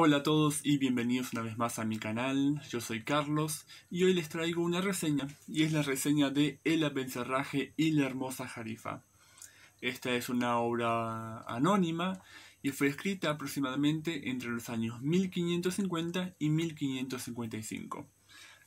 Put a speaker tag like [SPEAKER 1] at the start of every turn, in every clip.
[SPEAKER 1] Hola a todos y bienvenidos una vez más a mi canal, yo soy Carlos y hoy les traigo una reseña y es la reseña de El Abencerraje y la hermosa Jarifa. Esta es una obra anónima y fue escrita aproximadamente entre los años 1550 y 1555.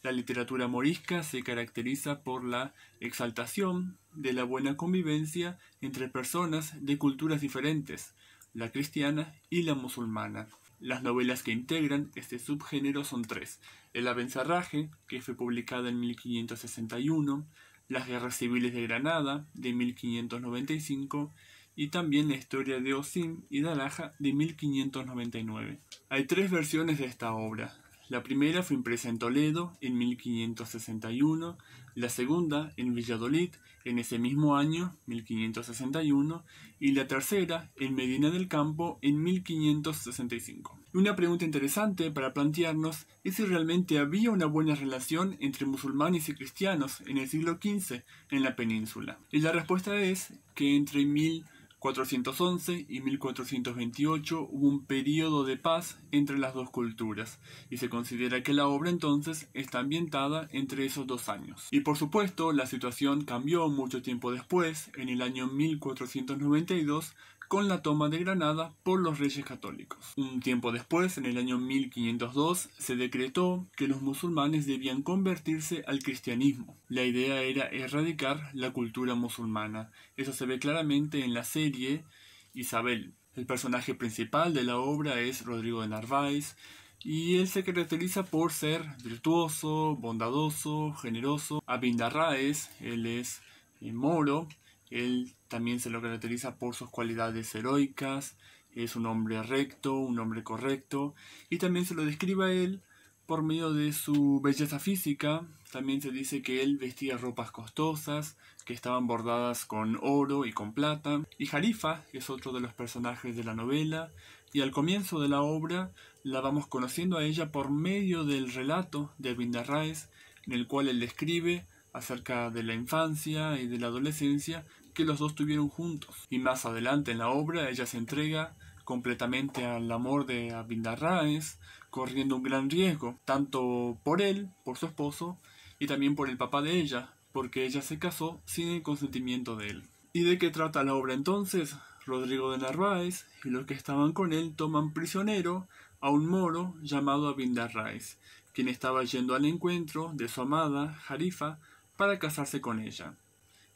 [SPEAKER 1] La literatura morisca se caracteriza por la exaltación de la buena convivencia entre personas de culturas diferentes, la cristiana y la musulmana. Las novelas que integran este subgénero son tres: El Avenzarraje, que fue publicada en 1561, Las Guerras Civiles de Granada, de 1595, y también la historia de Osim y Dalaja de 1599. Hay tres versiones de esta obra. La primera fue impresa en Toledo en 1561, la segunda en Valladolid en ese mismo año, 1561, y la tercera en Medina del Campo en 1565. Una pregunta interesante para plantearnos es si realmente había una buena relación entre musulmanes y cristianos en el siglo XV en la península. Y la respuesta es que entre mil... 411 y 1428 hubo un periodo de paz entre las dos culturas, y se considera que la obra entonces está ambientada entre esos dos años. Y por supuesto, la situación cambió mucho tiempo después, en el año 1492, con la toma de Granada por los reyes católicos. Un tiempo después, en el año 1502, se decretó que los musulmanes debían convertirse al cristianismo. La idea era erradicar la cultura musulmana. Eso se ve claramente en la serie Isabel. El personaje principal de la obra es Rodrigo de Narváez, y él se caracteriza por ser virtuoso, bondadoso, generoso. Abindarraez, él es eh, moro, él también se lo caracteriza por sus cualidades heroicas, es un hombre recto, un hombre correcto, y también se lo describe a él por medio de su belleza física. También se dice que él vestía ropas costosas, que estaban bordadas con oro y con plata. Y Jarifa es otro de los personajes de la novela, y al comienzo de la obra la vamos conociendo a ella por medio del relato de Binderraes, en el cual él describe acerca de la infancia y de la adolescencia que los dos tuvieron juntos. Y más adelante en la obra ella se entrega completamente al amor de Abindarraes, corriendo un gran riesgo, tanto por él, por su esposo, y también por el papá de ella, porque ella se casó sin el consentimiento de él. ¿Y de qué trata la obra entonces? Rodrigo de Narváez y los que estaban con él toman prisionero a un moro llamado Abindarráez, quien estaba yendo al encuentro de su amada, Jarifa, para casarse con ella.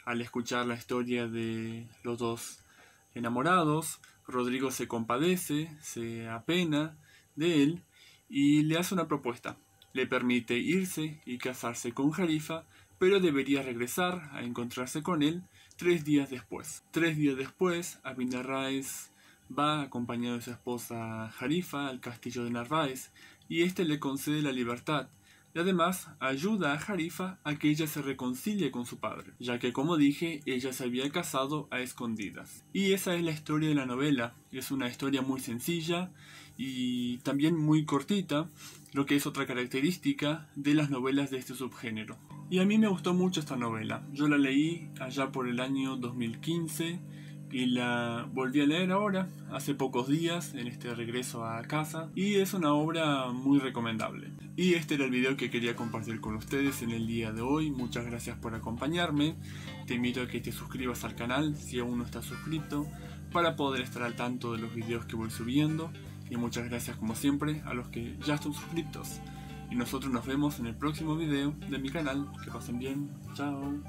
[SPEAKER 1] Al escuchar la historia de los dos enamorados, Rodrigo se compadece, se apena de él y le hace una propuesta. Le permite irse y casarse con Jarifa, pero debería regresar a encontrarse con él tres días después. Tres días después, Arraes va acompañado de su esposa Jarifa al castillo de Narváez y éste le concede la libertad y además ayuda a Jarifa a que ella se reconcilie con su padre, ya que como dije, ella se había casado a escondidas. Y esa es la historia de la novela, es una historia muy sencilla y también muy cortita, lo que es otra característica de las novelas de este subgénero. Y a mí me gustó mucho esta novela, yo la leí allá por el año 2015, y la volví a leer ahora, hace pocos días, en este regreso a casa, y es una obra muy recomendable. Y este era el video que quería compartir con ustedes en el día de hoy, muchas gracias por acompañarme, te invito a que te suscribas al canal si aún no estás suscrito, para poder estar al tanto de los videos que voy subiendo, y muchas gracias como siempre a los que ya están suscritos. Y nosotros nos vemos en el próximo video de mi canal, que pasen bien, chao.